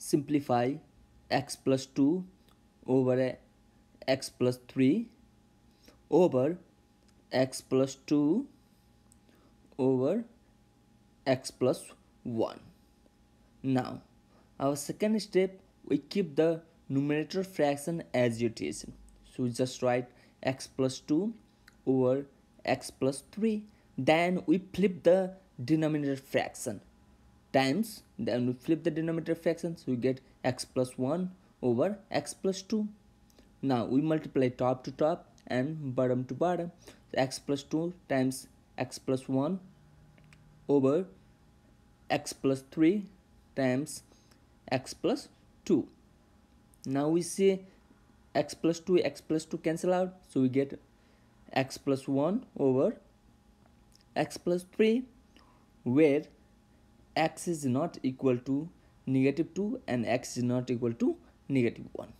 simplify x plus 2 over x plus 3 over x plus 2 over x plus 1. Now, our second step, we keep the numerator fraction as it is. So just write x plus 2 over x plus 3. Then we flip the denominator fraction times then we flip the denominator fraction so we get x plus 1 over x plus 2 now we multiply top to top and bottom to bottom so x plus 2 times x plus 1 over x plus 3 times x plus 2 now we see x plus 2 x plus 2 cancel out so we get x plus 1 over x plus 3 where x is not equal to negative 2 and x is not equal to negative 1